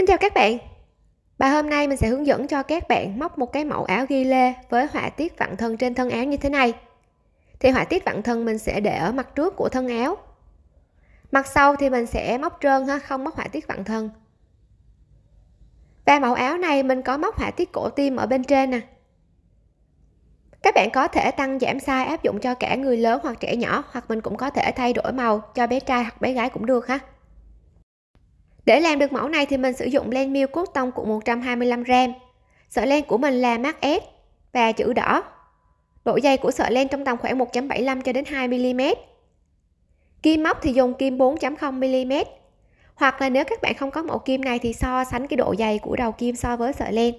Xin chào các bạn Bài hôm nay mình sẽ hướng dẫn cho các bạn móc một cái mẫu áo ghi lê với họa tiết vặn thân trên thân áo như thế này Thì họa tiết vặn thân mình sẽ để ở mặt trước của thân áo Mặt sau thì mình sẽ móc trơn ha, không móc họa tiết vặn thân Và mẫu áo này mình có móc họa tiết cổ tim ở bên trên nè các bạn có thể tăng giảm size áp dụng cho cả người lớn hoặc trẻ nhỏ hoặc mình cũng có thể thay đổi màu cho bé trai hoặc bé gái cũng được ha. Để làm được mẫu này thì mình sử dụng len miêu cốt tông của 125g. Sợi len của mình là mát S và chữ đỏ. Độ dày của sợi len trong tầm khoảng 1.75 cho đến 2 mm. Kim móc thì dùng kim 4.0 mm. Hoặc là nếu các bạn không có mẫu kim này thì so sánh cái độ dày của đầu kim so với sợi len.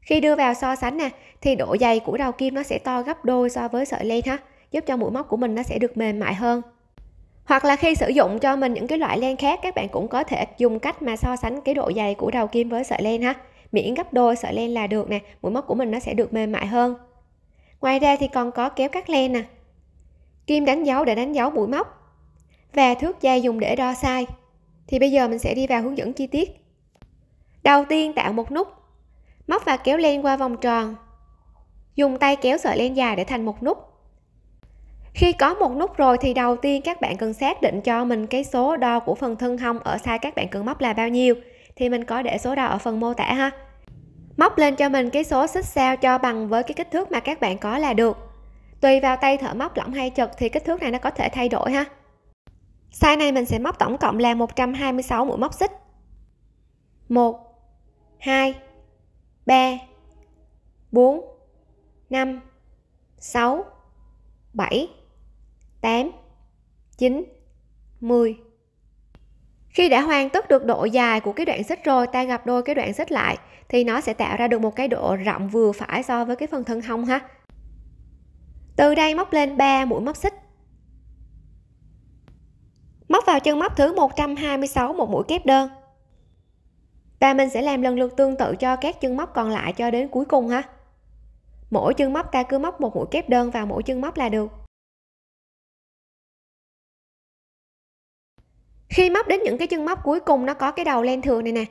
Khi đưa vào so sánh nè thì độ dày của đầu kim nó sẽ to gấp đôi so với sợi len ha, giúp cho mũi móc của mình nó sẽ được mềm mại hơn hoặc là khi sử dụng cho mình những cái loại len khác các bạn cũng có thể dùng cách mà so sánh cái độ dày của đầu kim với sợi len ha miễn gấp đôi sợi len là được nè mũi móc của mình nó sẽ được mềm mại hơn ngoài ra thì còn có kéo cắt len nè kim đánh dấu để đánh dấu mũi móc và thước dây dùng để đo sai thì bây giờ mình sẽ đi vào hướng dẫn chi tiết đầu tiên tạo một nút móc và kéo len qua vòng tròn dùng tay kéo sợi len dài để thành một nút khi có một nút rồi thì đầu tiên các bạn cần xác định cho mình cái số đo của phần thân hông ở size các bạn cần móc là bao nhiêu. Thì mình có để số đo ở phần mô tả ha. Móc lên cho mình cái số xích sao cho bằng với cái kích thước mà các bạn có là được. Tùy vào tay thợ móc lỏng hay chật thì kích thước này nó có thể thay đổi ha. Size này mình sẽ móc tổng cộng là 126 mũi móc xích. 1 2 3 4 5 6 7 8, 9, 10. Khi đã hoàn tất được độ dài của cái đoạn xích rồi, ta gặp đôi cái đoạn xích lại thì nó sẽ tạo ra được một cái độ rộng vừa phải so với cái phần thân hông ha. Từ đây móc lên 3 mũi móc xích. Móc vào chân móc thứ 126 một mũi kép đơn. Và mình sẽ làm lần lượt tương tự cho các chân móc còn lại cho đến cuối cùng ha. Mỗi chân móc ta cứ móc một mũi kép đơn vào mỗi chân móc là được. khi móc đến những cái chân móc cuối cùng nó có cái đầu len thừa này nè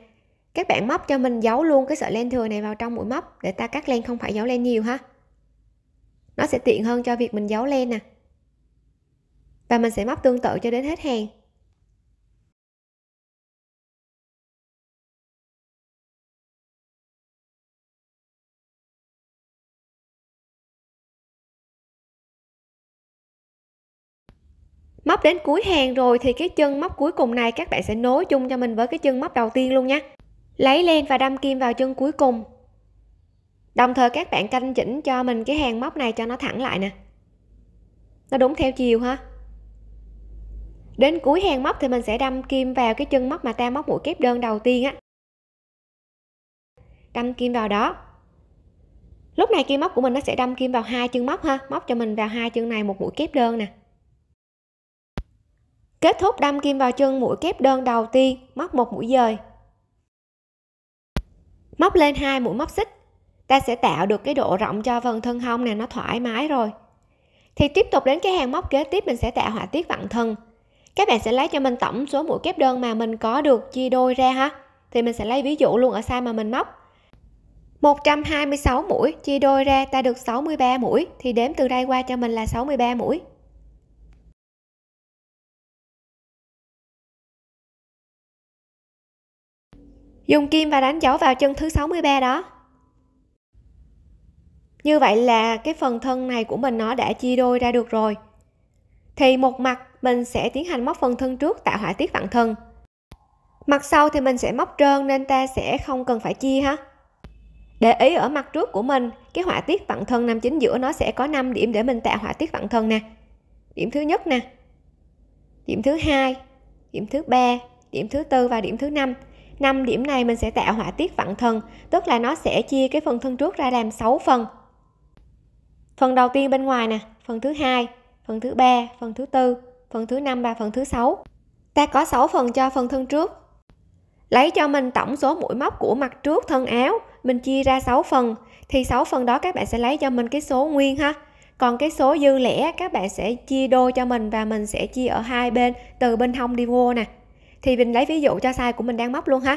các bạn móc cho mình giấu luôn cái sợi len thừa này vào trong mũi móc để ta cắt len không phải giấu len nhiều ha nó sẽ tiện hơn cho việc mình giấu len nè và mình sẽ móc tương tự cho đến hết hàng móc đến cuối hàng rồi thì cái chân móc cuối cùng này các bạn sẽ nối chung cho mình với cái chân móc đầu tiên luôn nhé. lấy len và đâm kim vào chân cuối cùng đồng thời các bạn canh chỉnh cho mình cái hàng móc này cho nó thẳng lại nè nó đúng theo chiều ha đến cuối hàng móc thì mình sẽ đâm kim vào cái chân móc mà ta móc mũi kép đơn đầu tiên á đâm kim vào đó lúc này kim móc của mình nó sẽ đâm kim vào hai chân móc ha móc cho mình vào hai chân này một mũi kép đơn nè Kết thúc đâm kim vào chân mũi kép đơn đầu tiên, móc một mũi dời. Móc lên hai mũi móc xích. Ta sẽ tạo được cái độ rộng cho phần thân hông này nó thoải mái rồi. Thì tiếp tục đến cái hàng móc kế tiếp mình sẽ tạo họa tiết vặn thân. Các bạn sẽ lấy cho mình tổng số mũi kép đơn mà mình có được chia đôi ra ha. Thì mình sẽ lấy ví dụ luôn ở size mà mình móc. 126 mũi chia đôi ra ta được 63 mũi thì đếm từ đây qua cho mình là 63 mũi. dùng kim và đánh dấu vào chân thứ 63 đó như vậy là cái phần thân này của mình nó đã chia đôi ra được rồi thì một mặt mình sẽ tiến hành móc phần thân trước tạo họa tiết vặn thân mặt sau thì mình sẽ móc trơn nên ta sẽ không cần phải chia ha để ý ở mặt trước của mình cái họa tiết vặn thân nằm chính giữa nó sẽ có 5 điểm để mình tạo họa tiết vặn thân nè điểm thứ nhất nè điểm thứ hai điểm thứ ba điểm thứ tư và điểm thứ năm 5 điểm này mình sẽ tạo họa tiết vặn thân, tức là nó sẽ chia cái phần thân trước ra làm 6 phần. Phần đầu tiên bên ngoài nè, phần thứ hai, phần thứ ba, phần thứ tư, phần thứ năm và phần thứ sáu. Ta có 6 phần cho phần thân trước. Lấy cho mình tổng số mũi móc của mặt trước thân áo, mình chia ra 6 phần thì 6 phần đó các bạn sẽ lấy cho mình cái số nguyên ha. Còn cái số dư lẻ các bạn sẽ chia đôi cho mình và mình sẽ chia ở hai bên từ bên hông đi vô nè thì mình lấy ví dụ cho size của mình đang móc luôn ha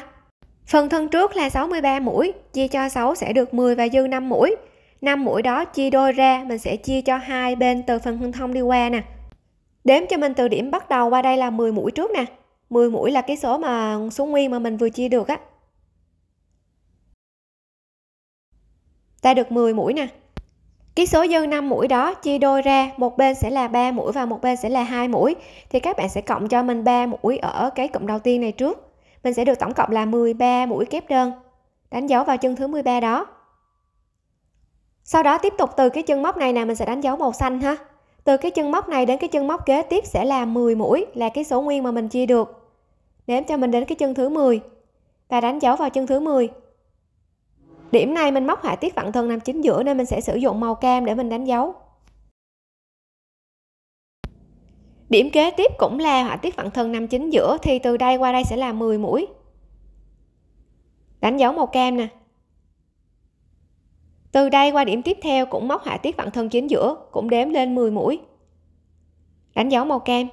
phần thân trước là 63 mũi chia cho 6 sẽ được 10 và dư 5 mũi 5 mũi đó chia đôi ra mình sẽ chia cho hai bên từ phần thân thông đi qua nè đếm cho mình từ điểm bắt đầu qua đây là 10 mũi trước nè 10 mũi là cái số mà số nguyên mà mình vừa chia được á ta được 10 mũi nè cái số dư 5 mũi đó chia đôi ra một bên sẽ là 3 mũi và một bên sẽ là hai mũi thì các bạn sẽ cộng cho mình 3 mũi ở cái cụm đầu tiên này trước mình sẽ được tổng cộng là 13 mũi kép đơn đánh dấu vào chân thứ 13 đó sau đó tiếp tục từ cái chân móc này nè mình sẽ đánh dấu màu xanh ha từ cái chân móc này đến cái chân móc kế tiếp sẽ là 10 mũi là cái số nguyên mà mình chia được đếm cho mình đến cái chân thứ 10 và đánh dấu vào chân thứ 10 điểm này mình móc họa tiết vặn thân nằm chính giữa nên mình sẽ sử dụng màu cam để mình đánh dấu điểm kế tiếp cũng là họa tiết vặn thân nằm chính giữa thì từ đây qua đây sẽ là 10 mũi đánh dấu màu cam nè từ đây qua điểm tiếp theo cũng móc họa tiết vặn thân chính giữa cũng đếm lên 10 mũi đánh dấu màu cam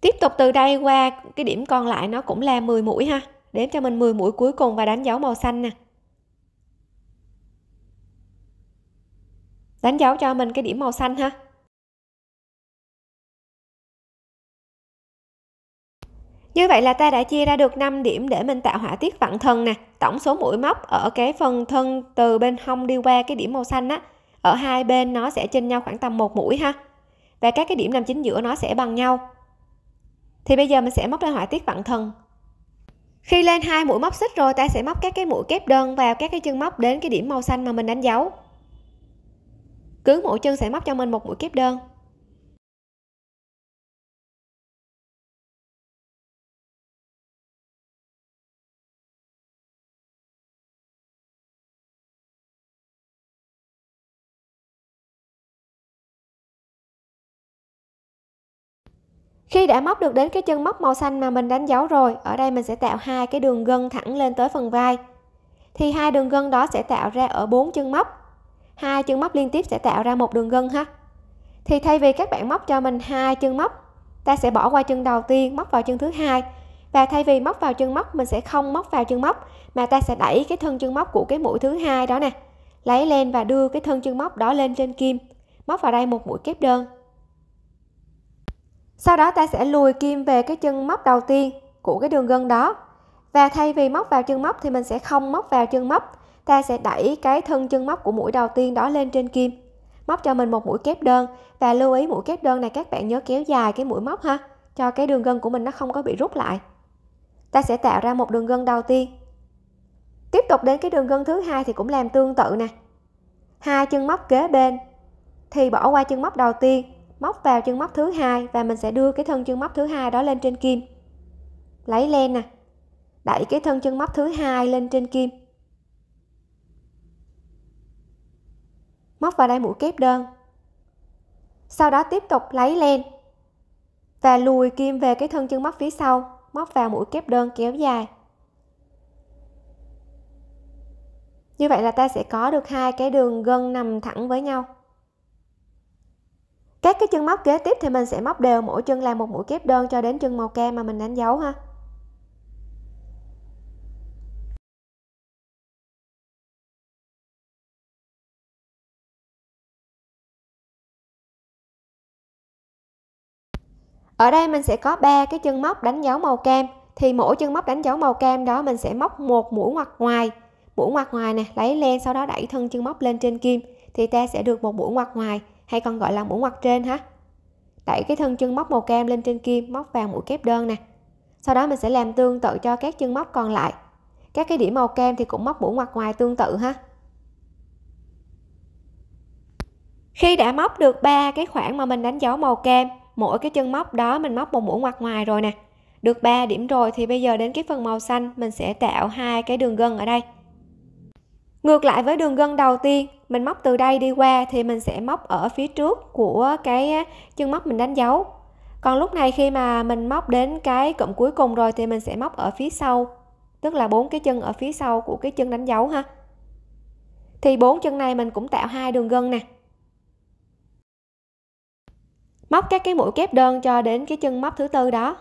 tiếp tục từ đây qua cái điểm còn lại nó cũng là 10 mũi ha đếm cho mình 10 mũi cuối cùng và đánh dấu màu xanh nè đánh dấu cho mình cái điểm màu xanh ha Như vậy là ta đã chia ra được 5 điểm để mình tạo họa tiết vặn thân nè, tổng số mũi móc ở cái phần thân từ bên hông đi qua cái điểm màu xanh á, ở hai bên nó sẽ chênh nhau khoảng tầm một mũi ha. Và các cái điểm nằm chính giữa nó sẽ bằng nhau. Thì bây giờ mình sẽ móc ra họa tiết vặn thân khi lên hai mũi móc xích rồi ta sẽ móc các cái mũi kép đơn vào các cái chân móc đến cái điểm màu xanh mà mình đánh dấu cứ mỗi chân sẽ móc cho mình một mũi kép đơn khi đã móc được đến cái chân móc màu xanh mà mình đánh dấu rồi ở đây mình sẽ tạo hai cái đường gân thẳng lên tới phần vai thì hai đường gân đó sẽ tạo ra ở bốn chân móc hai chân móc liên tiếp sẽ tạo ra một đường gân ha thì thay vì các bạn móc cho mình hai chân móc ta sẽ bỏ qua chân đầu tiên móc vào chân thứ hai và thay vì móc vào chân móc mình sẽ không móc vào chân móc mà ta sẽ đẩy cái thân chân móc của cái mũi thứ hai đó nè lấy lên và đưa cái thân chân móc đó lên trên kim móc vào đây một mũi kép đơn sau đó ta sẽ lùi kim về cái chân móc đầu tiên của cái đường gân đó và thay vì móc vào chân móc thì mình sẽ không móc vào chân móc ta sẽ đẩy cái thân chân móc của mũi đầu tiên đó lên trên kim móc cho mình một mũi kép đơn và lưu ý mũi kép đơn này các bạn nhớ kéo dài cái mũi móc ha cho cái đường gân của mình nó không có bị rút lại ta sẽ tạo ra một đường gân đầu tiên tiếp tục đến cái đường gân thứ hai thì cũng làm tương tự nè hai chân móc kế bên thì bỏ qua chân móc đầu tiên móc vào chân móc thứ hai và mình sẽ đưa cái thân chân móc thứ hai đó lên trên kim lấy len nè đẩy cái thân chân móc thứ hai lên trên kim móc vào đây mũi kép đơn sau đó tiếp tục lấy len và lùi kim về cái thân chân móc phía sau móc vào mũi kép đơn kéo dài như vậy là ta sẽ có được hai cái đường gân nằm thẳng với nhau các cái chân móc kế tiếp thì mình sẽ móc đều mỗi chân làm một mũi kép đơn cho đến chân màu cam mà mình đánh dấu ha ở đây mình sẽ có ba cái chân móc đánh dấu màu cam thì mỗi chân móc đánh dấu màu cam đó mình sẽ móc một mũi ngoặt ngoài mũi ngoặt ngoài nè lấy len sau đó đẩy thân chân móc lên trên kim thì ta sẽ được một mũi ngoặt ngoài hay còn gọi là mũ ngoặt trên ha đẩy cái thân chân móc màu cam lên trên kim móc vào mũi kép đơn nè sau đó mình sẽ làm tương tự cho các chân móc còn lại các cái điểm màu cam thì cũng móc mũi ngoặt ngoài tương tự ha khi đã móc được ba cái khoảng mà mình đánh dấu màu cam mỗi cái chân móc đó mình móc một mũi ngoặt ngoài rồi nè được 3 điểm rồi thì bây giờ đến cái phần màu xanh mình sẽ tạo hai cái đường gân ở đây ngược lại với đường gân đầu tiên mình móc từ đây đi qua thì mình sẽ móc ở phía trước của cái chân móc mình đánh dấu còn lúc này khi mà mình móc đến cái cụm cuối cùng rồi thì mình sẽ móc ở phía sau tức là bốn cái chân ở phía sau của cái chân đánh dấu ha thì bốn chân này mình cũng tạo hai đường gân nè móc các cái mũi kép đơn cho đến cái chân móc thứ tư đó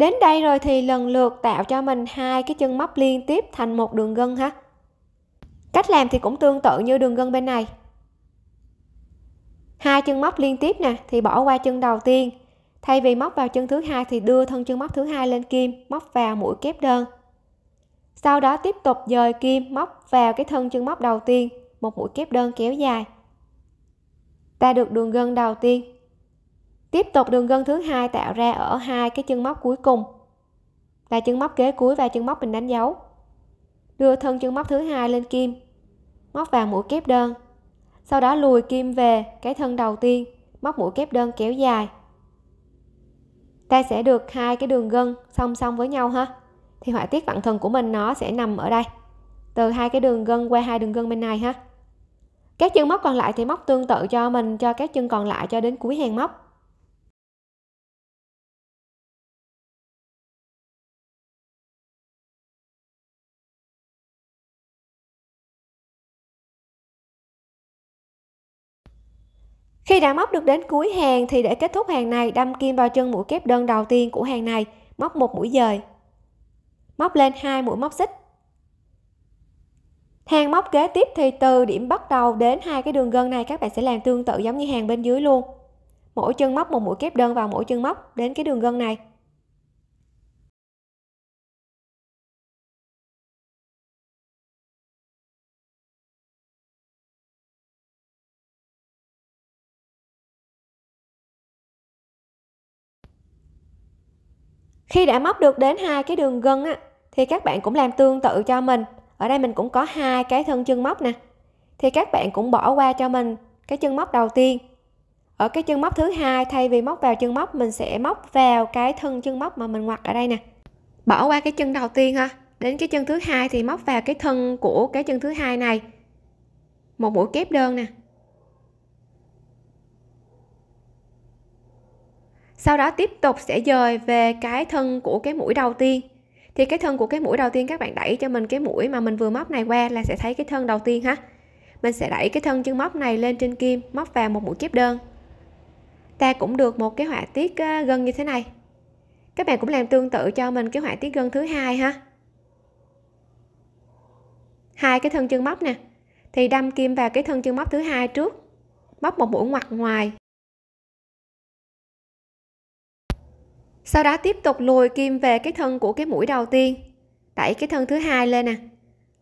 đến đây rồi thì lần lượt tạo cho mình hai cái chân móc liên tiếp thành một đường gân ha cách làm thì cũng tương tự như đường gân bên này hai chân móc liên tiếp nè thì bỏ qua chân đầu tiên thay vì móc vào chân thứ hai thì đưa thân chân móc thứ hai lên kim móc vào mũi kép đơn sau đó tiếp tục dời kim móc vào cái thân chân móc đầu tiên một mũi kép đơn kéo dài ta được đường gân đầu tiên tiếp tục đường gân thứ hai tạo ra ở hai cái chân móc cuối cùng là chân móc kế cuối và chân móc mình đánh dấu đưa thân chân móc thứ hai lên kim móc vào mũi kép đơn sau đó lùi kim về cái thân đầu tiên móc mũi kép đơn kéo dài ta sẽ được hai cái đường gân song song với nhau ha thì họa tiết vặn thân của mình nó sẽ nằm ở đây từ hai cái đường gân qua hai đường gân bên này ha các chân móc còn lại thì móc tương tự cho mình cho các chân còn lại cho đến cuối hàng móc Khi đã móc được đến cuối hàng thì để kết thúc hàng này đâm kim vào chân mũi kép đơn đầu tiên của hàng này, móc một mũi dời. Móc lên hai mũi móc xích. Hàng móc kế tiếp thì từ điểm bắt đầu đến hai cái đường gân này các bạn sẽ làm tương tự giống như hàng bên dưới luôn. Mỗi chân móc một mũi kép đơn vào mỗi chân móc đến cái đường gân này. khi đã móc được đến hai cái đường gân á thì các bạn cũng làm tương tự cho mình ở đây mình cũng có hai cái thân chân móc nè thì các bạn cũng bỏ qua cho mình cái chân móc đầu tiên ở cái chân móc thứ hai thay vì móc vào chân móc mình sẽ móc vào cái thân chân móc mà mình ngoặt ở đây nè bỏ qua cái chân đầu tiên ha đến cái chân thứ hai thì móc vào cái thân của cái chân thứ hai này một mũi kép đơn nè sau đó tiếp tục sẽ dời về cái thân của cái mũi đầu tiên thì cái thân của cái mũi đầu tiên các bạn đẩy cho mình cái mũi mà mình vừa móc này qua là sẽ thấy cái thân đầu tiên ha mình sẽ đẩy cái thân chân móc này lên trên kim móc vào một mũi kép đơn ta cũng được một cái họa tiết gân như thế này các bạn cũng làm tương tự cho mình cái họa tiết gân thứ hai ha hai cái thân chân móc nè thì đâm kim vào cái thân chân móc thứ hai trước móc một mũi ngoặt ngoài sau đó tiếp tục lùi kim về cái thân của cái mũi đầu tiên đẩy cái thân thứ hai lên nè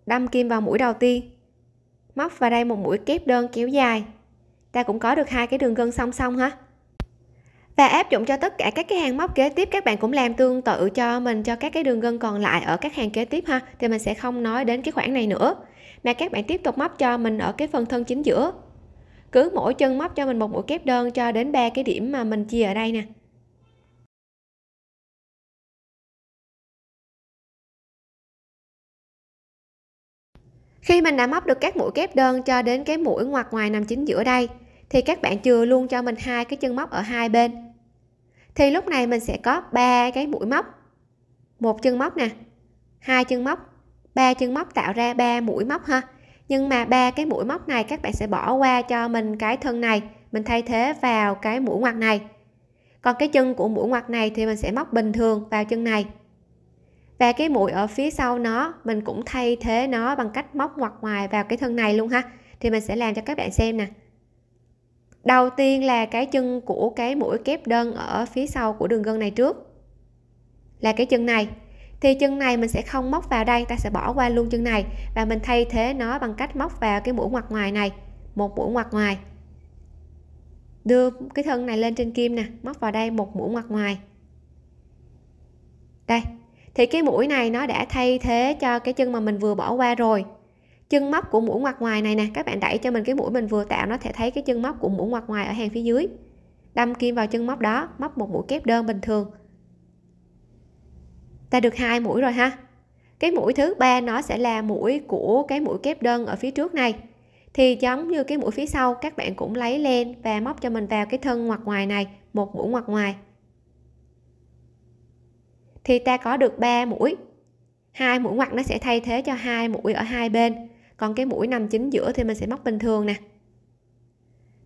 đâm kim vào mũi đầu tiên móc vào đây một mũi kép đơn kéo dài ta cũng có được hai cái đường gân song song ha và áp dụng cho tất cả các cái hàng móc kế tiếp các bạn cũng làm tương tự cho mình cho các cái đường gân còn lại ở các hàng kế tiếp ha thì mình sẽ không nói đến cái khoảng này nữa mà các bạn tiếp tục móc cho mình ở cái phần thân chính giữa cứ mỗi chân móc cho mình một mũi kép đơn cho đến ba cái điểm mà mình chia ở đây nè Khi mình đã móc được các mũi kép đơn cho đến cái mũi ngoặt ngoài nằm chính giữa đây thì các bạn chừa luôn cho mình hai cái chân móc ở hai bên. Thì lúc này mình sẽ có ba cái mũi móc. Một chân móc nè, hai chân móc, ba chân móc tạo ra ba mũi móc ha. Nhưng mà ba cái mũi móc này các bạn sẽ bỏ qua cho mình cái thân này, mình thay thế vào cái mũi ngoặt này. Còn cái chân của mũi ngoặt này thì mình sẽ móc bình thường vào chân này và cái mũi ở phía sau nó mình cũng thay thế nó bằng cách móc ngoặt ngoài vào cái thân này luôn ha thì mình sẽ làm cho các bạn xem nè đầu tiên là cái chân của cái mũi kép đơn ở phía sau của đường gân này trước là cái chân này thì chân này mình sẽ không móc vào đây ta sẽ bỏ qua luôn chân này và mình thay thế nó bằng cách móc vào cái mũi ngoặt ngoài này một mũi ngoặt ngoài đưa cái thân này lên trên kim nè móc vào đây một mũi ngoặt ngoài đây thì cái mũi này nó đã thay thế cho cái chân mà mình vừa bỏ qua rồi chân móc của mũi ngoặt ngoài này nè các bạn đẩy cho mình cái mũi mình vừa tạo nó thể thấy cái chân móc của mũi ngoặt ngoài ở hàng phía dưới đâm kim vào chân móc đó móc một mũi kép đơn bình thường ta được hai mũi rồi ha cái mũi thứ ba nó sẽ là mũi của cái mũi kép đơn ở phía trước này thì giống như cái mũi phía sau các bạn cũng lấy lên và móc cho mình vào cái thân ngoặt ngoài này một mũi ngoặt ngoài thì ta có được 3 mũi hai mũi ngoặt nó sẽ thay thế cho hai mũi ở hai bên còn cái mũi nằm chính giữa thì mình sẽ móc bình thường nè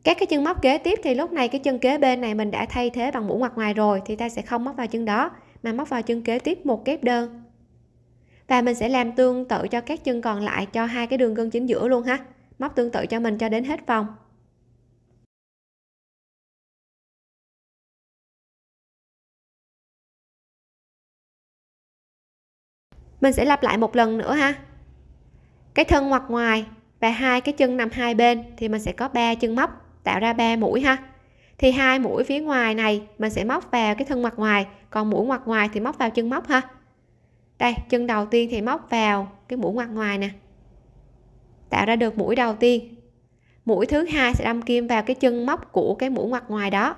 các cái chân móc kế tiếp thì lúc này cái chân kế bên này mình đã thay thế bằng mũi ngoặt ngoài rồi thì ta sẽ không móc vào chân đó mà móc vào chân kế tiếp một kép đơn và mình sẽ làm tương tự cho các chân còn lại cho hai cái đường gân chính giữa luôn ha móc tương tự cho mình cho đến hết vòng mình sẽ lặp lại một lần nữa ha cái thân ngoặt ngoài và hai cái chân nằm hai bên thì mình sẽ có ba chân móc tạo ra ba mũi ha thì hai mũi phía ngoài này mình sẽ móc vào cái thân mặt ngoài còn mũi ngoặt ngoài thì móc vào chân móc ha đây chân đầu tiên thì móc vào cái mũi ngoặt ngoài nè tạo ra được mũi đầu tiên mũi thứ hai sẽ đâm kim vào cái chân móc của cái mũi ngoặt ngoài đó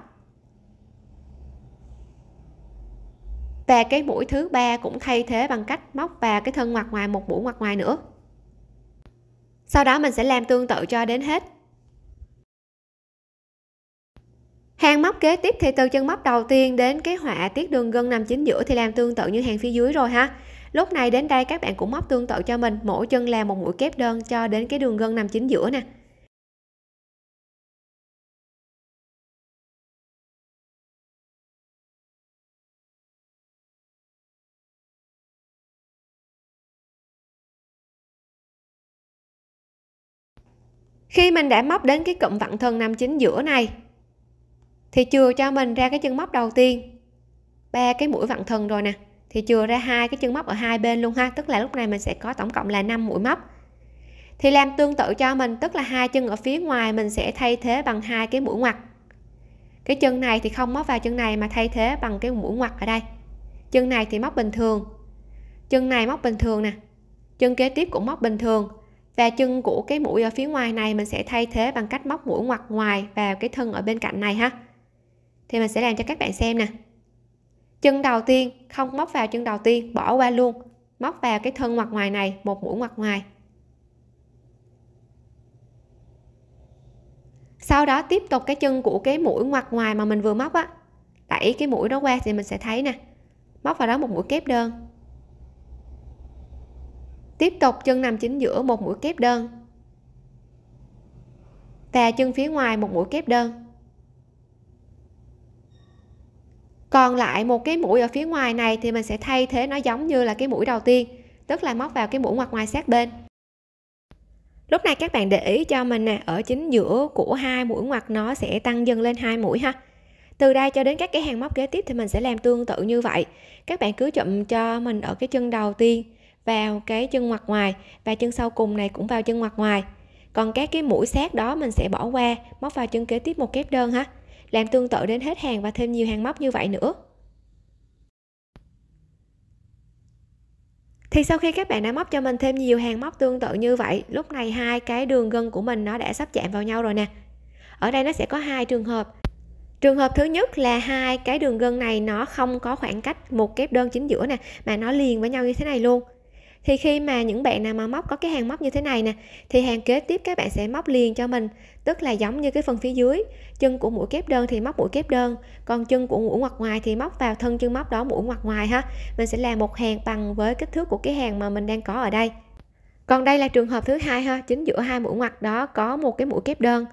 và cái mũi thứ ba cũng thay thế bằng cách móc vào cái thân ngoặt ngoài một mũi ngoặt ngoài nữa sau đó mình sẽ làm tương tự cho đến hết hàng móc kế tiếp thì từ chân móc đầu tiên đến cái họa tiết đường gân nằm chính giữa thì làm tương tự như hàng phía dưới rồi ha lúc này đến đây các bạn cũng móc tương tự cho mình mỗi chân làm một mũi kép đơn cho đến cái đường gân nằm chính giữa nè khi mình đã móc đến cái cụm vặn thân nằm chính giữa này thì chừa cho mình ra cái chân móc đầu tiên ba cái mũi vặn thân rồi nè thì chừa ra hai cái chân móc ở hai bên luôn ha tức là lúc này mình sẽ có tổng cộng là 5 mũi móc thì làm tương tự cho mình tức là hai chân ở phía ngoài mình sẽ thay thế bằng hai cái mũi ngoặt cái chân này thì không móc vào chân này mà thay thế bằng cái mũi ngoặt ở đây chân này thì móc bình thường chân này móc bình thường nè chân kế tiếp cũng móc bình thường và chân của cái mũi ở phía ngoài này mình sẽ thay thế bằng cách móc mũi ngoặt ngoài vào cái thân ở bên cạnh này ha thì mình sẽ làm cho các bạn xem nè chân đầu tiên không móc vào chân đầu tiên bỏ qua luôn móc vào cái thân ngoặt ngoài này một mũi ngoặt ngoài sau đó tiếp tục cái chân của cái mũi ngoặt ngoài mà mình vừa móc á đẩy cái mũi đó qua thì mình sẽ thấy nè móc vào đó một mũi kép đơn tiếp tục chân nằm chính giữa một mũi kép đơn tà chân phía ngoài một mũi kép đơn còn lại một cái mũi ở phía ngoài này thì mình sẽ thay thế nó giống như là cái mũi đầu tiên tức là móc vào cái mũi ngoặt ngoài sát bên lúc này các bạn để ý cho mình nè ở chính giữa của hai mũi ngoặt nó sẽ tăng dần lên hai mũi ha từ đây cho đến các cái hàng móc kế tiếp thì mình sẽ làm tương tự như vậy các bạn cứ chậm cho mình ở cái chân đầu tiên vào cái chân ngoặt ngoài và chân sau cùng này cũng vào chân ngoặt ngoài còn các cái mũi sát đó mình sẽ bỏ qua móc vào chân kế tiếp một kép đơn ha làm tương tự đến hết hàng và thêm nhiều hàng móc như vậy nữa thì sau khi các bạn đã móc cho mình thêm nhiều hàng móc tương tự như vậy lúc này hai cái đường gân của mình nó đã sắp chạm vào nhau rồi nè ở đây nó sẽ có hai trường hợp trường hợp thứ nhất là hai cái đường gân này nó không có khoảng cách một kép đơn chính giữa nè mà nó liền với nhau như thế này luôn thì khi mà những bạn nào mà móc có cái hàng móc như thế này nè thì hàng kế tiếp các bạn sẽ móc liền cho mình tức là giống như cái phần phía dưới chân của mũi kép đơn thì móc mũi kép đơn còn chân của mũi ngoặt ngoài thì móc vào thân chân móc đó mũi ngoặt ngoài ha mình sẽ làm một hàng bằng với kích thước của cái hàng mà mình đang có ở đây còn đây là trường hợp thứ hai ha chính giữa hai mũi ngoặt đó có một cái mũi kép đơn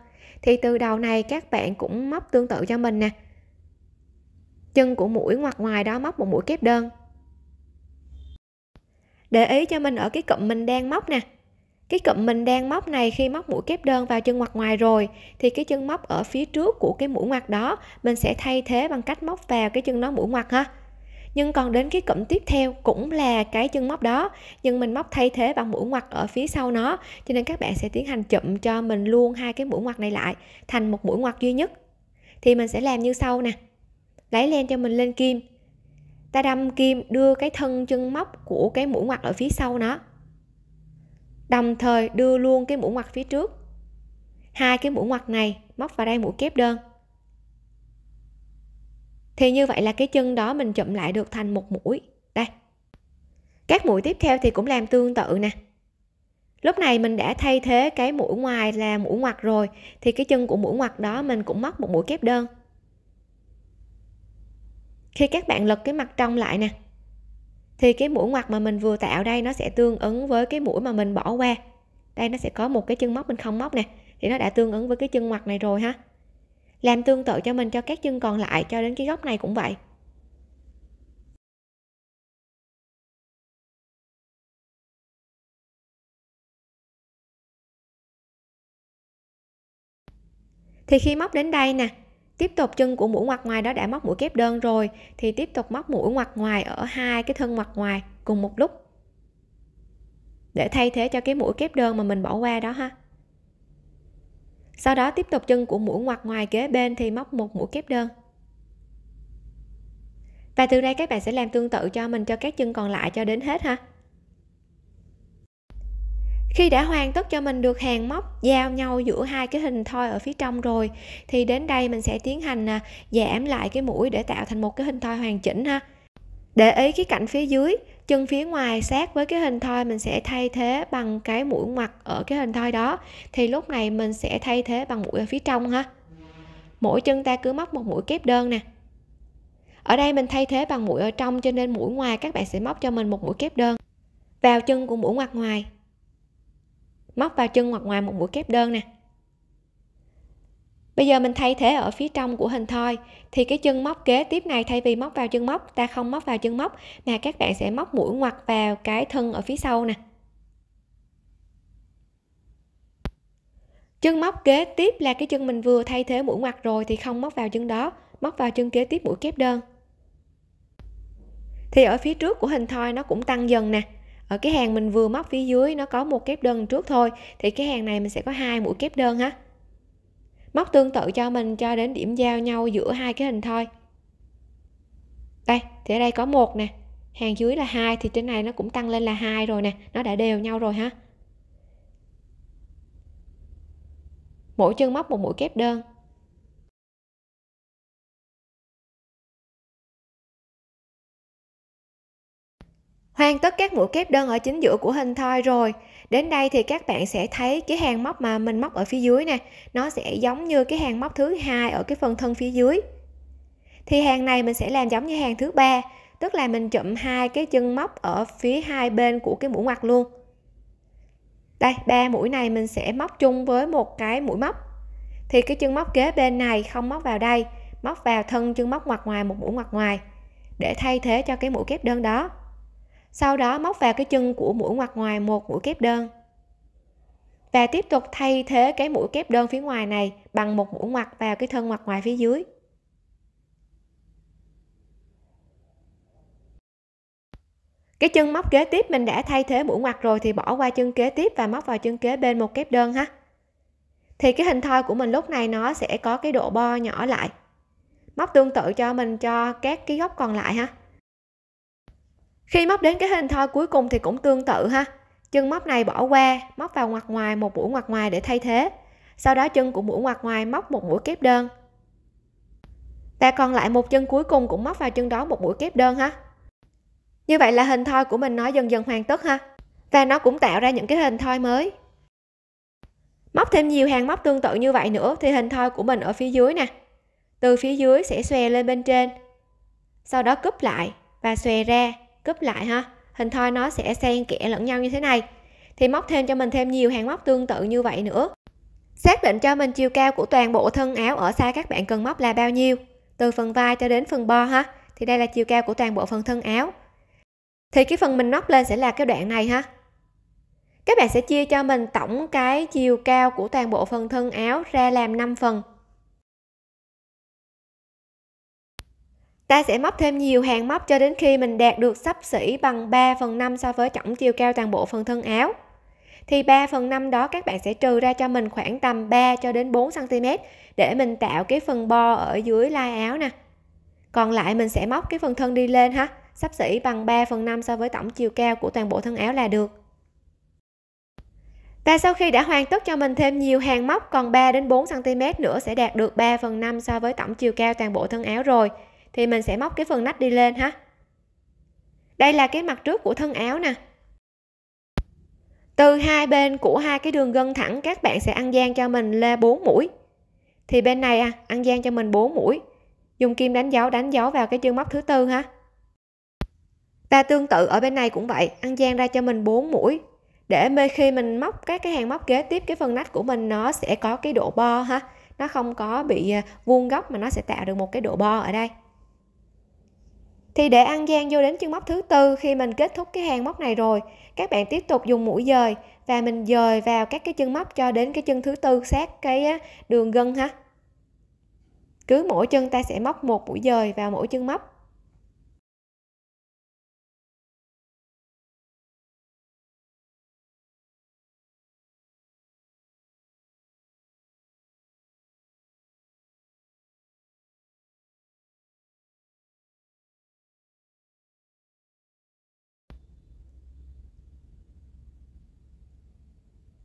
thì từ đầu này các bạn cũng móc tương tự cho mình nè chân của mũi ngoặt ngoài đó móc một mũi kép đơn để ý cho mình ở cái cụm mình đang móc nè cái cụm mình đang móc này khi móc mũi kép đơn vào chân ngoặt ngoài rồi thì cái chân móc ở phía trước của cái mũi ngoặt đó mình sẽ thay thế bằng cách móc vào cái chân nó mũi ngoặt ha nhưng còn đến cái cụm tiếp theo cũng là cái chân móc đó nhưng mình móc thay thế bằng mũi ngoặt ở phía sau nó cho nên các bạn sẽ tiến hành chụm cho mình luôn hai cái mũi ngoặt này lại thành một mũi ngoặt duy nhất thì mình sẽ làm như sau nè lấy len cho mình lên kim ta đâm kim đưa cái thân chân móc của cái mũi ngoặt ở phía sau nó đồng thời đưa luôn cái mũi ngoặt phía trước hai cái mũi ngoặt này móc vào đây mũi kép đơn thì như vậy là cái chân đó mình chụm lại được thành một mũi đây các mũi tiếp theo thì cũng làm tương tự nè lúc này mình đã thay thế cái mũi ngoài là mũi ngoặt rồi thì cái chân của mũi ngoặt đó mình cũng móc một mũi kép đơn khi các bạn lật cái mặt trong lại nè thì cái mũi ngoặt mà mình vừa tạo đây nó sẽ tương ứng với cái mũi mà mình bỏ qua đây nó sẽ có một cái chân móc mình không móc nè thì nó đã tương ứng với cái chân ngoặt này rồi ha làm tương tự cho mình cho các chân còn lại cho đến cái góc này cũng vậy thì khi móc đến đây nè tiếp tục chân của mũi ngoặt ngoài đó đã móc mũi kép đơn rồi thì tiếp tục móc mũi ngoặt ngoài ở hai cái thân ngoặt ngoài cùng một lúc để thay thế cho cái mũi kép đơn mà mình bỏ qua đó ha sau đó tiếp tục chân của mũi ngoặt ngoài kế bên thì móc một mũi kép đơn và từ đây các bạn sẽ làm tương tự cho mình cho các chân còn lại cho đến hết ha khi đã hoàn tất cho mình được hàng móc giao nhau giữa hai cái hình thoi ở phía trong rồi thì đến đây mình sẽ tiến hành à, giảm lại cái mũi để tạo thành một cái hình thoi hoàn chỉnh ha để ý cái cạnh phía dưới chân phía ngoài sát với cái hình thoi mình sẽ thay thế bằng cái mũi mặt ở cái hình thoi đó thì lúc này mình sẽ thay thế bằng mũi ở phía trong ha mỗi chân ta cứ móc một mũi kép đơn nè ở đây mình thay thế bằng mũi ở trong cho nên mũi ngoài các bạn sẽ móc cho mình một mũi kép đơn vào chân của mũi ngoặt ngoài móc vào chân hoặc ngoài một mũi kép đơn nè bây giờ mình thay thế ở phía trong của hình thoi thì cái chân móc kế tiếp này thay vì móc vào chân móc ta không móc vào chân móc mà các bạn sẽ móc mũi ngoặt vào cái thân ở phía sau nè chân móc kế tiếp là cái chân mình vừa thay thế mũi ngoặt rồi thì không móc vào chân đó móc vào chân kế tiếp mũi kép đơn thì ở phía trước của hình thoi nó cũng tăng dần nè ở ờ, cái hàng mình vừa móc phía dưới nó có một kép đơn trước thôi thì cái hàng này mình sẽ có hai mũi kép đơn ha móc tương tự cho mình cho đến điểm giao nhau giữa hai cái hình thôi đây thì ở đây có một nè hàng dưới là hai thì trên này nó cũng tăng lên là hai rồi nè nó đã đều nhau rồi ha mỗi chân móc một mũi kép đơn Hoàn tất các mũi kép đơn ở chính giữa của hình thoi rồi. Đến đây thì các bạn sẽ thấy cái hàng móc mà mình móc ở phía dưới nè, nó sẽ giống như cái hàng móc thứ hai ở cái phần thân phía dưới. Thì hàng này mình sẽ làm giống như hàng thứ ba, tức là mình chụm hai cái chân móc ở phía hai bên của cái mũi ngoặt luôn. Đây, ba mũi này mình sẽ móc chung với một cái mũi móc. Thì cái chân móc kế bên này không móc vào đây, móc vào thân chân móc ngoặt ngoài một mũi ngoặt ngoài để thay thế cho cái mũi kép đơn đó sau đó móc vào cái chân của mũi ngoặt ngoài một mũi kép đơn và tiếp tục thay thế cái mũi kép đơn phía ngoài này bằng một mũi ngoặt vào cái thân ngoặt ngoài phía dưới cái chân móc kế tiếp mình đã thay thế mũi ngoặt rồi thì bỏ qua chân kế tiếp và móc vào chân kế bên một kép đơn ha thì cái hình thoi của mình lúc này nó sẽ có cái độ bo nhỏ lại móc tương tự cho mình cho các cái góc còn lại ha khi móc đến cái hình thoi cuối cùng thì cũng tương tự ha chân móc này bỏ qua móc vào ngoặt ngoài một mũi ngoặt ngoài để thay thế sau đó chân của mũi ngoặt ngoài móc một mũi kép đơn và còn lại một chân cuối cùng cũng móc vào chân đó một mũi kép đơn ha như vậy là hình thoi của mình nó dần dần hoàn tất ha và nó cũng tạo ra những cái hình thoi mới móc thêm nhiều hàng móc tương tự như vậy nữa thì hình thoi của mình ở phía dưới nè từ phía dưới sẽ xòe lên bên trên sau đó cúp lại và xòe ra cúp lại ha hình thoi nó sẽ xen kẽ lẫn nhau như thế này thì móc thêm cho mình thêm nhiều hàng móc tương tự như vậy nữa xác định cho mình chiều cao của toàn bộ thân áo ở xa các bạn cần móc là bao nhiêu từ phần vai cho đến phần bo ha thì đây là chiều cao của toàn bộ phần thân áo thì cái phần mình móc lên sẽ là cái đoạn này ha các bạn sẽ chia cho mình tổng cái chiều cao của toàn bộ phần thân áo ra làm 5 phần Ta sẽ móc thêm nhiều hàng móc cho đến khi mình đạt được sắp xỉ bằng 3 phần 5 so với tổng chiều cao toàn bộ phần thân áo. Thì 3 phần 5 đó các bạn sẽ trừ ra cho mình khoảng tầm 3 cho đến 4 cm để mình tạo cái phần bo ở dưới lai áo nè. Còn lại mình sẽ móc cái phần thân đi lên ha, sắp xỉ bằng 3 phần 5 so với tổng chiều cao của toàn bộ thân áo là được. Và sau khi đã hoàn tất cho mình thêm nhiều hàng móc còn 3 đến 4 cm nữa sẽ đạt được 3 phần 5 so với tổng chiều cao toàn bộ thân áo rồi thì mình sẽ móc cái phần nách đi lên ha đây là cái mặt trước của thân áo nè từ hai bên của hai cái đường gân thẳng các bạn sẽ ăn gian cho mình là 4 mũi thì bên này à, ăn gian cho mình 4 mũi dùng kim đánh dấu đánh dấu vào cái chân móc thứ tư ha và tương tự ở bên này cũng vậy ăn gian ra cho mình 4 mũi để mê khi mình móc các cái hàng móc kế tiếp cái phần nách của mình nó sẽ có cái độ bo ha nó không có bị à, vuông góc mà nó sẽ tạo được một cái độ bo ở đây thì để ăn gian vô đến chân móc thứ tư khi mình kết thúc cái hàng móc này rồi các bạn tiếp tục dùng mũi dời và mình dời vào các cái chân móc cho đến cái chân thứ tư sát cái đường gân ha cứ mỗi chân ta sẽ móc một mũi dời vào mỗi chân móc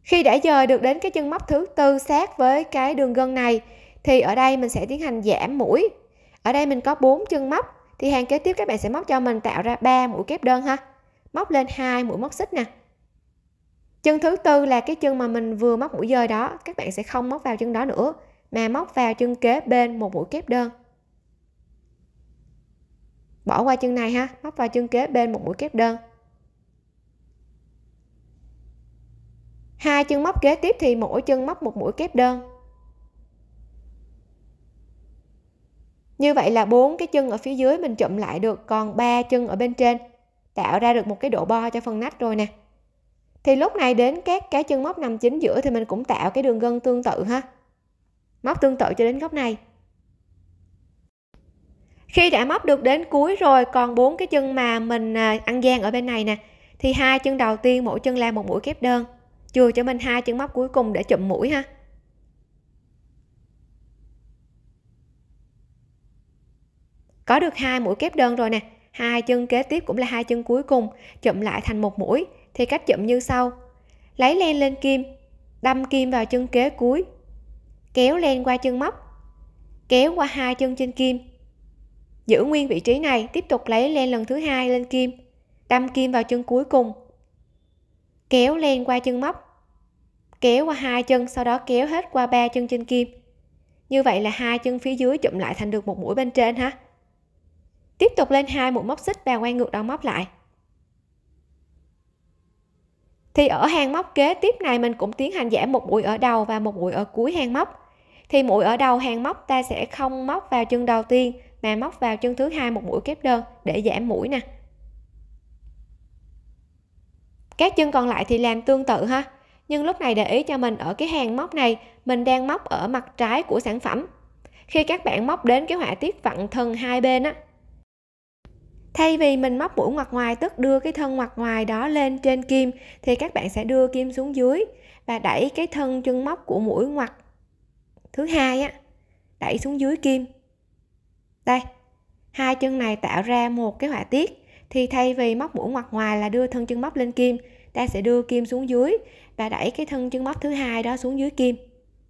Khi đã dời được đến cái chân móc thứ tư sát với cái đường gân này thì ở đây mình sẽ tiến hành giảm mũi. Ở đây mình có 4 chân móc thì hàng kế tiếp các bạn sẽ móc cho mình tạo ra 3 mũi kép đơn ha. Móc lên hai mũi móc xích nè. Chân thứ tư là cái chân mà mình vừa móc mũi dời đó, các bạn sẽ không móc vào chân đó nữa mà móc vào chân kế bên một mũi kép đơn. Bỏ qua chân này ha, móc vào chân kế bên một mũi kép đơn. hai chân móc kế tiếp thì mỗi chân móc một mũi kép đơn như vậy là bốn cái chân ở phía dưới mình chụm lại được còn ba chân ở bên trên tạo ra được một cái độ bo cho phần nách rồi nè thì lúc này đến các cái chân móc nằm chính giữa thì mình cũng tạo cái đường gân tương tự ha móc tương tự cho đến góc này khi đã móc được đến cuối rồi còn bốn cái chân mà mình à, ăn gian ở bên này nè thì hai chân đầu tiên mỗi chân làm một mũi kép đơn chừa cho mình hai chân móc cuối cùng để chụm mũi ha có được hai mũi kép đơn rồi nè hai chân kế tiếp cũng là hai chân cuối cùng chụm lại thành một mũi thì cách chụm như sau lấy len lên kim đâm kim vào chân kế cuối kéo len qua chân móc kéo qua hai chân trên kim giữ nguyên vị trí này tiếp tục lấy len lần thứ hai lên kim đâm kim vào chân cuối cùng kéo len qua chân móc kéo qua hai chân sau đó kéo hết qua ba chân trên kim như vậy là hai chân phía dưới chụm lại thành được một mũi bên trên ha tiếp tục lên hai mũi móc xích và quay ngược đầu móc lại thì ở hàng móc kế tiếp này mình cũng tiến hành giảm một mũi ở đầu và một mũi ở cuối hàng móc thì mũi ở đầu hàng móc ta sẽ không móc vào chân đầu tiên mà móc vào chân thứ hai một mũi kép đơn để giảm mũi nè các chân còn lại thì làm tương tự ha nhưng lúc này để ý cho mình ở cái hàng móc này mình đang móc ở mặt trái của sản phẩm khi các bạn móc đến cái họa tiết vặn thân hai bên á thay vì mình móc mũi ngoặt ngoài tức đưa cái thân ngoặt ngoài đó lên trên kim thì các bạn sẽ đưa kim xuống dưới và đẩy cái thân chân móc của mũi ngoặt thứ hai á đẩy xuống dưới kim đây hai chân này tạo ra một cái họa tiết thì thay vì móc mũi ngoặt ngoài là đưa thân chân móc lên kim ta sẽ đưa kim xuống dưới và đẩy cái thân chân móc thứ hai đó xuống dưới kim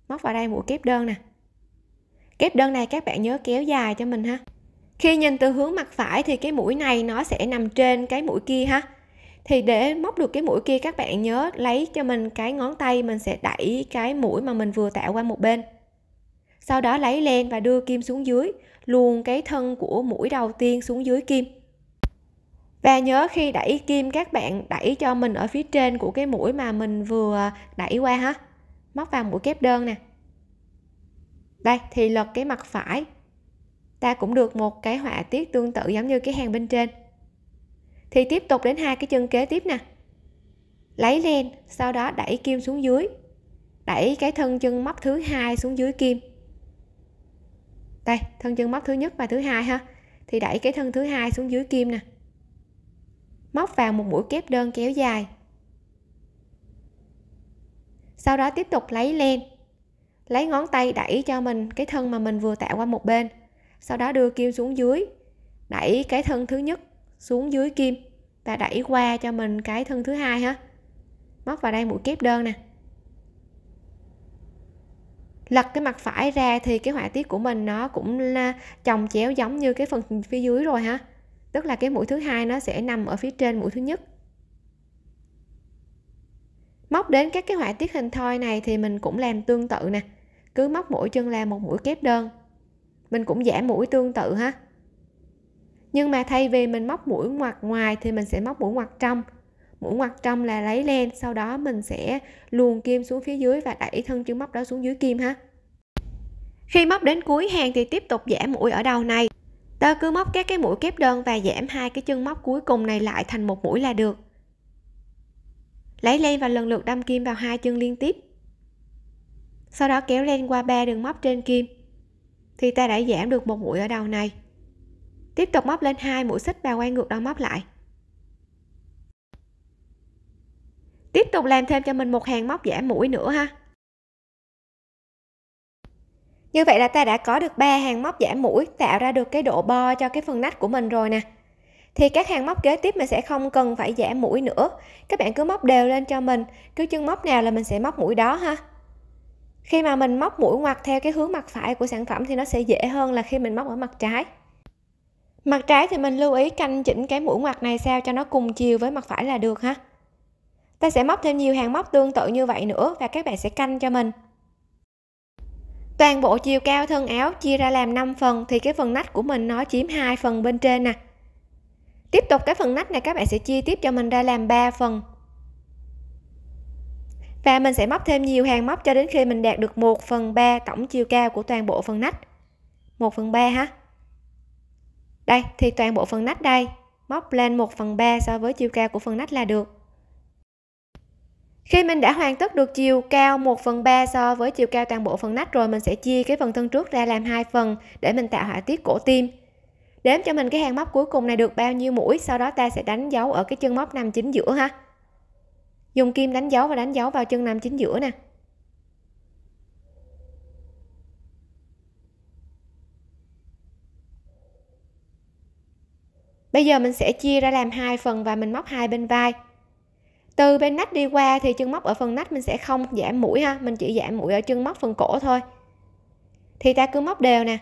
móc vào đây mũi kép đơn nè kép đơn này các bạn nhớ kéo dài cho mình ha khi nhìn từ hướng mặt phải thì cái mũi này nó sẽ nằm trên cái mũi kia ha thì để móc được cái mũi kia các bạn nhớ lấy cho mình cái ngón tay mình sẽ đẩy cái mũi mà mình vừa tạo qua một bên sau đó lấy len và đưa kim xuống dưới luồn cái thân của mũi đầu tiên xuống dưới kim và nhớ khi đẩy kim các bạn đẩy cho mình ở phía trên của cái mũi mà mình vừa đẩy qua ha móc vào mũi kép đơn nè đây thì lật cái mặt phải ta cũng được một cái họa tiết tương tự giống như cái hàng bên trên thì tiếp tục đến hai cái chân kế tiếp nè lấy len sau đó đẩy kim xuống dưới đẩy cái thân chân móc thứ hai xuống dưới kim đây thân chân móc thứ nhất và thứ hai ha thì đẩy cái thân thứ hai xuống dưới kim nè móc vào một mũi kép đơn kéo dài sau đó tiếp tục lấy len lấy ngón tay đẩy cho mình cái thân mà mình vừa tạo qua một bên sau đó đưa kim xuống dưới đẩy cái thân thứ nhất xuống dưới kim và đẩy qua cho mình cái thân thứ hai ha móc vào đây mũi kép đơn nè lật cái mặt phải ra thì cái họa tiết của mình nó cũng à, chồng chéo giống như cái phần phía dưới rồi ha tức là cái mũi thứ hai nó sẽ nằm ở phía trên mũi thứ nhất móc đến các cái họa tiết hình thoi này thì mình cũng làm tương tự nè cứ móc mỗi chân là một mũi kép đơn mình cũng giảm mũi tương tự ha nhưng mà thay vì mình móc mũi ngoặt ngoài thì mình sẽ móc mũi ngoặt trong mũi ngoặt trong là lấy len sau đó mình sẽ luồn kim xuống phía dưới và đẩy thân chân móc đó xuống dưới kim ha khi móc đến cuối hàng thì tiếp tục giảm mũi ở đầu này ta cứ móc các cái mũi kép đơn và giảm hai cái chân móc cuối cùng này lại thành một mũi là được lấy len và lần lượt đâm kim vào hai chân liên tiếp sau đó kéo len qua ba đường móc trên kim thì ta đã giảm được một mũi ở đầu này tiếp tục móc lên hai mũi xích và quay ngược đầu móc lại tiếp tục làm thêm cho mình một hàng móc giảm mũi nữa ha như vậy là ta đã có được ba hàng móc giả mũi tạo ra được cái độ bo cho cái phần nách của mình rồi nè. Thì các hàng móc kế tiếp mình sẽ không cần phải giả mũi nữa. Các bạn cứ móc đều lên cho mình, cứ chân móc nào là mình sẽ móc mũi đó ha. Khi mà mình móc mũi ngoặt theo cái hướng mặt phải của sản phẩm thì nó sẽ dễ hơn là khi mình móc ở mặt trái. Mặt trái thì mình lưu ý canh chỉnh cái mũi ngoặt này sao cho nó cùng chiều với mặt phải là được ha. Ta sẽ móc thêm nhiều hàng móc tương tự như vậy nữa và các bạn sẽ canh cho mình toàn bộ chiều cao thân áo chia ra làm 5 phần thì cái phần nách của mình nó chiếm 2 phần bên trên nè tiếp tục cái phần nách này các bạn sẽ chia tiếp cho mình ra làm 3 phần và mình sẽ móc thêm nhiều hàng móc cho đến khi mình đạt được 1 phần 3 tổng chiều cao của toàn bộ phần nách 1 phần 3 ha đây thì toàn bộ phần nách đây móc lên 1 phần 3 so với chiều cao của phần nách là được khi mình đã hoàn tất được chiều cao 1 phần 3 so với chiều cao toàn bộ phần nách rồi mình sẽ chia cái phần thân trước ra làm hai phần để mình tạo họa tiết cổ tim đếm cho mình cái hàng móc cuối cùng này được bao nhiêu mũi sau đó ta sẽ đánh dấu ở cái chân móc nằm chính giữa ha dùng kim đánh dấu và đánh dấu vào chân nằm chính giữa nè bây giờ mình sẽ chia ra làm hai phần và mình móc hai bên vai từ bên nách đi qua thì chân móc ở phần nách mình sẽ không giảm mũi ha mình chỉ giảm mũi ở chân móc phần cổ thôi thì ta cứ móc đều nè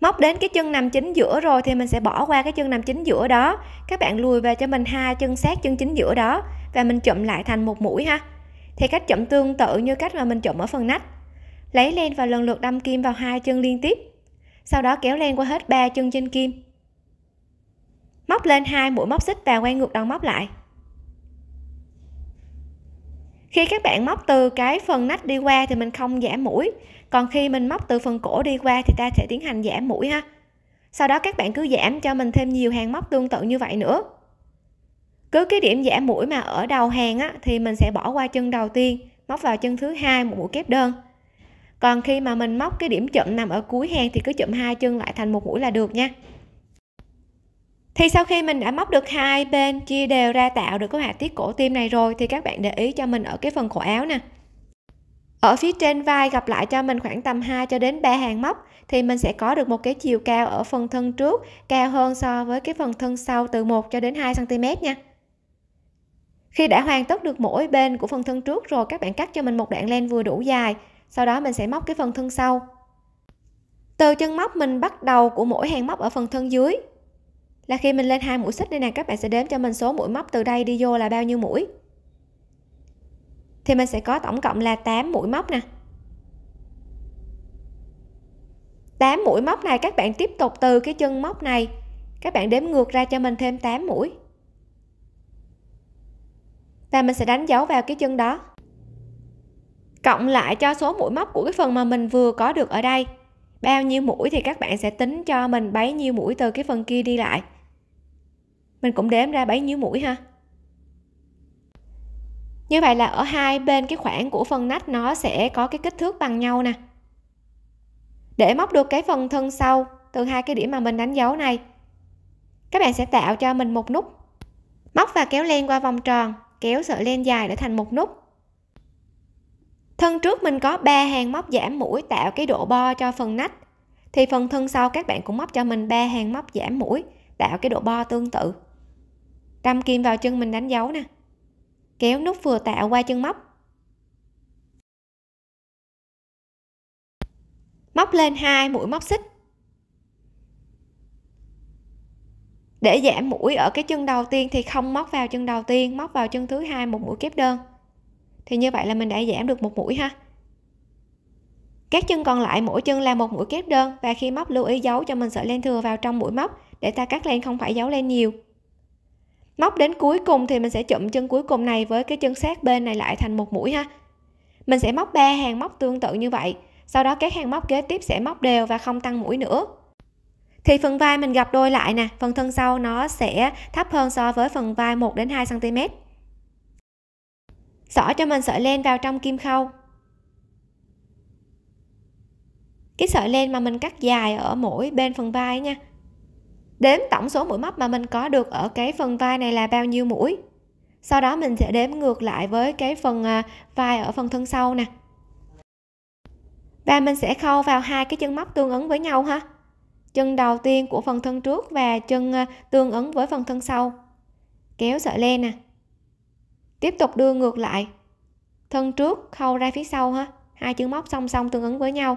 móc đến cái chân nằm chính giữa rồi thì mình sẽ bỏ qua cái chân nằm chính giữa đó các bạn lùi về cho mình hai chân sát chân chính giữa đó và mình chụm lại thành một mũi ha thì cách chậm tương tự như cách mà mình chậm ở phần nách lấy len và lần lượt đâm kim vào hai chân liên tiếp sau đó kéo len qua hết ba chân trên kim móc lên hai mũi móc xích và quay ngược đầu móc lại khi các bạn móc từ cái phần nách đi qua thì mình không giảm mũi còn khi mình móc từ phần cổ đi qua thì ta sẽ tiến hành giảm mũi ha sau đó các bạn cứ giảm cho mình thêm nhiều hàng móc tương tự như vậy nữa cứ cái điểm giả mũi mà ở đầu hàng á, thì mình sẽ bỏ qua chân đầu tiên móc vào chân thứ hai một mũi kép đơn còn khi mà mình móc cái điểm chậm nằm ở cuối hàng thì cứ chậm hai chân lại thành một mũi là được nha thì sau khi mình đã móc được hai bên chia đều ra tạo được cái họa tiết cổ tim này rồi thì các bạn để ý cho mình ở cái phần cổ áo nè ở phía trên vai gặp lại cho mình khoảng tầm 2 cho đến 3 hàng móc thì mình sẽ có được một cái chiều cao ở phần thân trước cao hơn so với cái phần thân sau từ 1 cho đến 2 cm nha khi đã hoàn tất được mỗi bên của phần thân trước rồi các bạn cắt cho mình một đoạn len vừa đủ dài sau đó mình sẽ móc cái phần thân sau từ chân móc mình bắt đầu của mỗi hàng móc ở phần thân dưới là khi mình lên hai mũi xích đây nè các bạn sẽ đếm cho mình số mũi móc từ đây đi vô là bao nhiêu mũi thì mình sẽ có tổng cộng là 8 mũi móc nè 8 mũi móc này các bạn tiếp tục từ cái chân móc này các bạn đếm ngược ra cho mình thêm 8 mũi và mình sẽ đánh dấu vào cái chân đó cộng lại cho số mũi móc của cái phần mà mình vừa có được ở đây bao nhiêu mũi thì các bạn sẽ tính cho mình bấy nhiêu mũi từ cái phần kia đi lại mình cũng đếm ra bấy nhiêu mũi ha như vậy là ở hai bên cái khoảng của phần nách nó sẽ có cái kích thước bằng nhau nè để móc được cái phần thân sau từ hai cái điểm mà mình đánh dấu này các bạn sẽ tạo cho mình một nút móc và kéo len qua vòng tròn kéo sợi len dài để thành một nút thân trước mình có 3 hàng móc giảm mũi tạo cái độ bo cho phần nách thì phần thân sau các bạn cũng móc cho mình 3 hàng móc giảm mũi tạo cái độ bo tương tự đâm kim vào chân mình đánh dấu nè kéo nút vừa tạo qua chân móc móc lên hai mũi móc xích để giảm mũi ở cái chân đầu tiên thì không móc vào chân đầu tiên móc vào chân thứ hai một mũi kép đơn thì như vậy là mình đã giảm được một mũi ha các chân còn lại mỗi chân là một mũi kép đơn và khi móc lưu ý giấu cho mình sợi len thừa vào trong mũi móc để ta cắt len không phải giấu len nhiều móc đến cuối cùng thì mình sẽ chụm chân cuối cùng này với cái chân sát bên này lại thành một mũi ha mình sẽ móc 3 hàng móc tương tự như vậy sau đó các hàng móc kế tiếp sẽ móc đều và không tăng mũi nữa thì phần vai mình gặp đôi lại nè phần thân sau nó sẽ thấp hơn so với phần vai 1 đến 2 cm xỏ cho mình sợi len vào trong kim khâu cái sợi len mà mình cắt dài ở mỗi bên phần vai nha đếm tổng số mũi móc mà mình có được ở cái phần vai này là bao nhiêu mũi sau đó mình sẽ đếm ngược lại với cái phần à, vai ở phần thân sau nè và mình sẽ khâu vào hai cái chân móc tương ứng với nhau ha chân đầu tiên của phần thân trước và chân à, tương ứng với phần thân sau kéo sợi len nè tiếp tục đưa ngược lại thân trước khâu ra phía sau ha hai chân móc song song tương ứng với nhau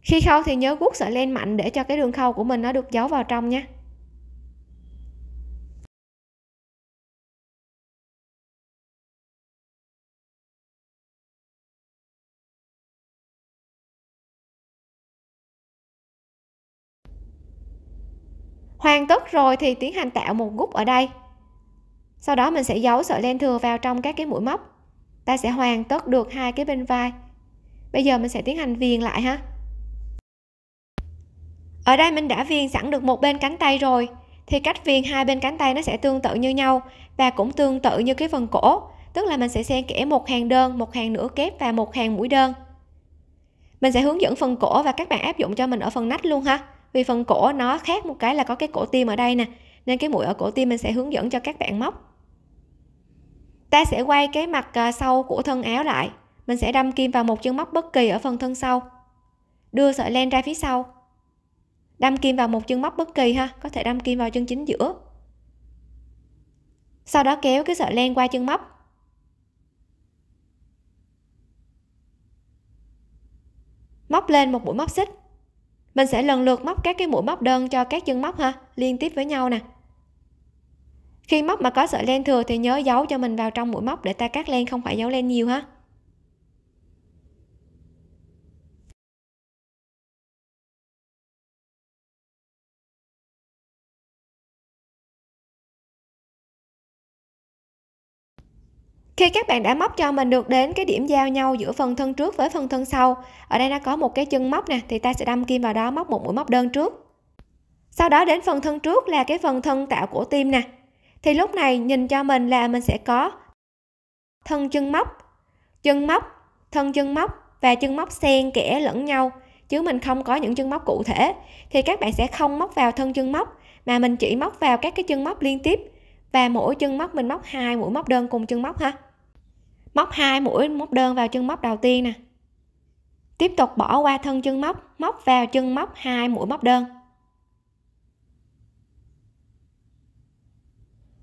khi khâu thì nhớ guốc sợi len mạnh để cho cái đường khâu của mình nó được giấu vào trong nhé hoàn tất rồi thì tiến hành tạo một gút ở đây sau đó mình sẽ giấu sợi len thừa vào trong các cái mũi móc ta sẽ hoàn tất được hai cái bên vai bây giờ mình sẽ tiến hành viền lại ha ở đây mình đã viền sẵn được một bên cánh tay rồi thì cách viền hai bên cánh tay nó sẽ tương tự như nhau và cũng tương tự như cái phần cổ tức là mình sẽ xen kẽ một hàng đơn một hàng nửa kép và một hàng mũi đơn mình sẽ hướng dẫn phần cổ và các bạn áp dụng cho mình ở phần nách luôn ha vì phần cổ nó khác một cái là có cái cổ tim ở đây nè nên cái mũi ở cổ tim mình sẽ hướng dẫn cho các bạn móc ta sẽ quay cái mặt à, sau của thân áo lại mình sẽ đâm kim vào một chân móc bất kỳ ở phần thân sau đưa sợi len ra phía sau đâm kim vào một chân móc bất kỳ ha có thể đâm kim vào chân chính giữa sau đó kéo cái sợi len qua chân móc móc lên một mũi móc xích mình sẽ lần lượt móc các cái mũi móc đơn cho các chân móc ha liên tiếp với nhau nè khi móc mà có sợi len thừa thì nhớ giấu cho mình vào trong mũi móc để ta cắt len không phải giấu len nhiều ha khi các bạn đã móc cho mình được đến cái điểm giao nhau giữa phần thân trước với phần thân sau ở đây nó có một cái chân móc nè thì ta sẽ đâm kim vào đó móc một mũi móc đơn trước sau đó đến phần thân trước là cái phần thân tạo của tim nè thì lúc này nhìn cho mình là mình sẽ có thân chân móc chân móc thân chân móc và chân móc xen kẽ lẫn nhau chứ mình không có những chân móc cụ thể thì các bạn sẽ không móc vào thân chân móc mà mình chỉ móc vào các cái chân móc liên tiếp và mỗi chân móc mình móc hai mũi móc đơn cùng chân móc ha móc hai mũi móc đơn vào chân móc đầu tiên nè tiếp tục bỏ qua thân chân móc móc vào chân móc hai mũi móc đơn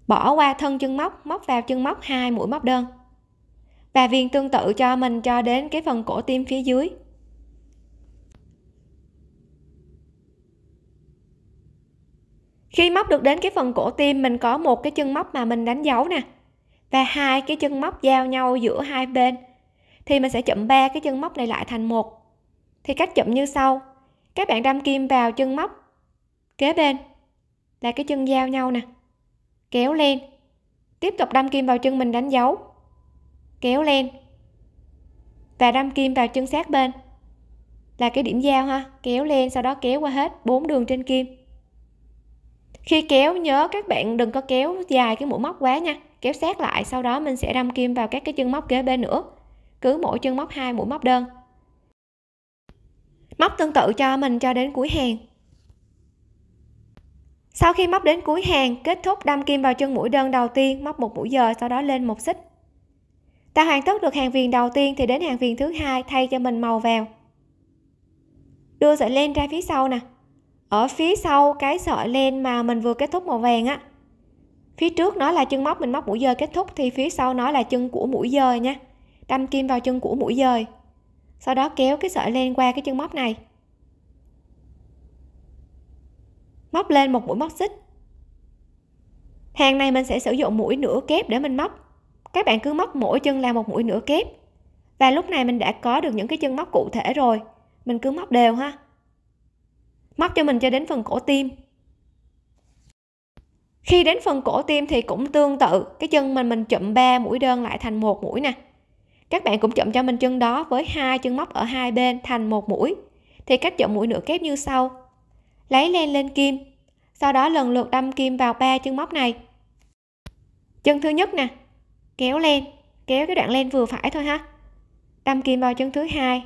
bỏ qua thân chân móc móc vào chân móc hai mũi móc đơn và viên tương tự cho mình cho đến cái phần cổ tim phía dưới khi móc được đến cái phần cổ tim mình có một cái chân móc mà mình đánh dấu nè và hai cái chân móc giao nhau giữa hai bên thì mình sẽ chụm ba cái chân móc này lại thành một thì cách chụm như sau các bạn đâm kim vào chân móc kế bên là cái chân giao nhau nè kéo lên tiếp tục đâm kim vào chân mình đánh dấu kéo lên và đâm kim vào chân sát bên là cái điểm giao ha kéo lên sau đó kéo qua hết bốn đường trên kim khi kéo nhớ các bạn đừng có kéo dài cái mũi móc quá nha kéo sát lại sau đó mình sẽ đâm kim vào các cái chân móc kế bên nữa cứ mỗi chân móc hai mũi móc đơn móc tương tự cho mình cho đến cuối hàng sau khi móc đến cuối hàng kết thúc đâm kim vào chân mũi đơn đầu tiên móc một mũi giờ sau đó lên một xích ta hoàn tất được hàng viền đầu tiên thì đến hàng viền thứ hai thay cho mình màu vào đưa sợi len ra phía sau nè ở phía sau cái sợi len mà mình vừa kết thúc màu vàng á phía trước nó là chân móc mình móc mũi dời kết thúc thì phía sau nó là chân của mũi dời nha đâm kim vào chân của mũi dời sau đó kéo cái sợi len qua cái chân móc này móc lên một mũi móc xích hàng này mình sẽ sử dụng mũi nửa kép để mình móc các bạn cứ móc mỗi chân là một mũi nửa kép và lúc này mình đã có được những cái chân móc cụ thể rồi mình cứ móc đều ha móc cho mình cho đến phần cổ tim khi đến phần cổ tim thì cũng tương tự cái chân mình mình chậm 3 mũi đơn lại thành một mũi nè các bạn cũng chậm cho mình chân đó với hai chân móc ở hai bên thành một mũi thì cách chậm mũi nửa kép như sau lấy len lên kim sau đó lần lượt đâm kim vào ba chân móc này chân thứ nhất nè kéo len kéo cái đoạn len vừa phải thôi ha đâm kim vào chân thứ hai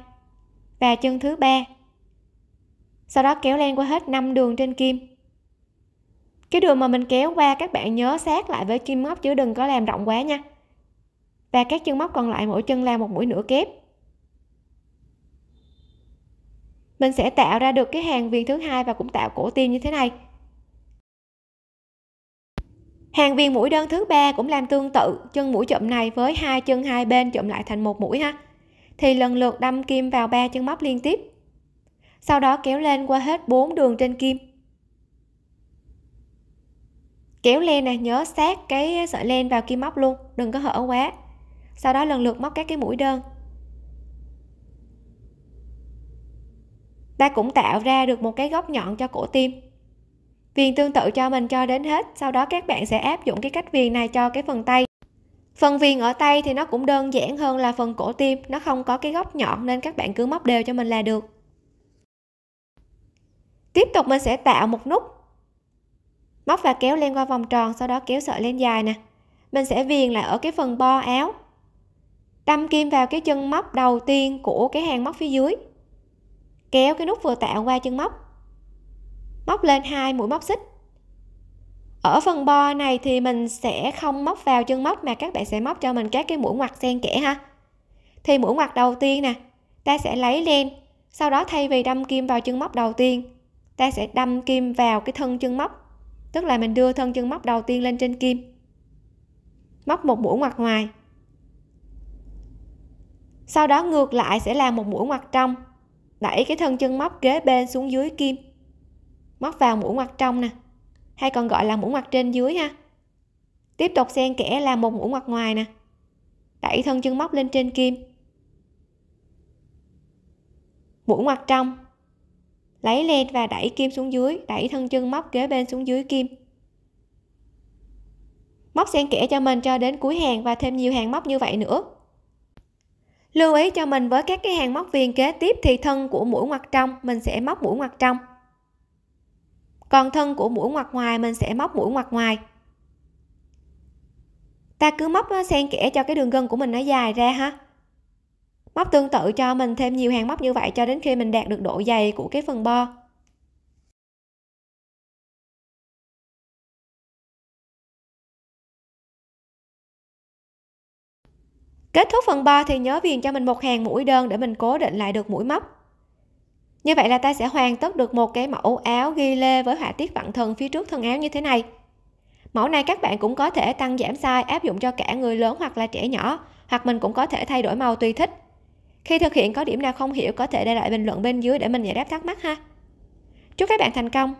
và chân thứ ba sau đó kéo len qua hết 5 đường trên kim cái đường mà mình kéo qua các bạn nhớ sát lại với kim móc chứ đừng có làm rộng quá nha và các chân móc còn lại mỗi chân làm một mũi nửa kép mình sẽ tạo ra được cái hàng viên thứ hai và cũng tạo cổ tim như thế này hàng viên mũi đơn thứ ba cũng làm tương tự chân mũi chậm này với hai chân hai bên chậm lại thành một mũi ha thì lần lượt đâm kim vào ba chân móc liên tiếp sau đó kéo lên qua hết bốn đường trên kim kéo len nè nhớ sát cái sợi len vào kim móc luôn đừng có hở quá sau đó lần lượt móc các cái mũi đơn ta cũng tạo ra được một cái góc nhọn cho cổ tim viền tương tự cho mình cho đến hết sau đó các bạn sẽ áp dụng cái cách viền này cho cái phần tay phần viền ở tay thì nó cũng đơn giản hơn là phần cổ tim nó không có cái góc nhọn nên các bạn cứ móc đều cho mình là được tiếp tục mình sẽ tạo một nút móc và kéo lên qua vòng tròn sau đó kéo sợi lên dài nè mình sẽ viền lại ở cái phần bo áo đâm kim vào cái chân móc đầu tiên của cái hàng móc phía dưới kéo cái nút vừa tạo qua chân móc móc lên hai mũi móc xích ở phần bo này thì mình sẽ không móc vào chân móc mà các bạn sẽ móc cho mình các cái mũi ngoặt xen kẽ ha thì mũi ngoặt đầu tiên nè ta sẽ lấy lên sau đó thay vì đâm kim vào chân móc đầu tiên ta sẽ đâm kim vào cái thân chân móc tức là mình đưa thân chân móc đầu tiên lên trên kim móc một mũi ngoặt ngoài sau đó ngược lại sẽ làm một mũi ngoặt trong đẩy cái thân chân móc kế bên xuống dưới kim móc vào mũi ngoặt trong nè hay còn gọi là mũi ngoặt trên dưới ha tiếp tục xen kẽ làm một mũi ngoặt ngoài nè đẩy thân chân móc lên trên kim mũi ngoặt trong lấy lên và đẩy kim xuống dưới đẩy thân chân móc kế bên xuống dưới kim móc xen kẽ cho mình cho đến cuối hàng và thêm nhiều hàng móc như vậy nữa lưu ý cho mình với các cái hàng móc viền kế tiếp thì thân của mũi ngoặt trong mình sẽ móc mũi ngoặt trong còn thân của mũi ngoặt ngoài mình sẽ móc mũi ngoặt ngoài ta cứ móc ờ, xen kẽ cho cái đường gân của mình nó dài ra ha móc tương tự cho mình thêm nhiều hàng móc như vậy cho đến khi mình đạt được độ dày của cái phần bo Kết thúc phần bo thì nhớ viền cho mình một hàng mũi đơn để mình cố định lại được mũi móc. Như vậy là ta sẽ hoàn tất được một cái mẫu áo ghi lê với họa tiết vặn thân phía trước thân áo như thế này. Mẫu này các bạn cũng có thể tăng giảm size áp dụng cho cả người lớn hoặc là trẻ nhỏ, hoặc mình cũng có thể thay đổi màu tùy thích. Khi thực hiện có điểm nào không hiểu có thể để lại bình luận bên dưới để mình giải đáp thắc mắc ha. Chúc các bạn thành công!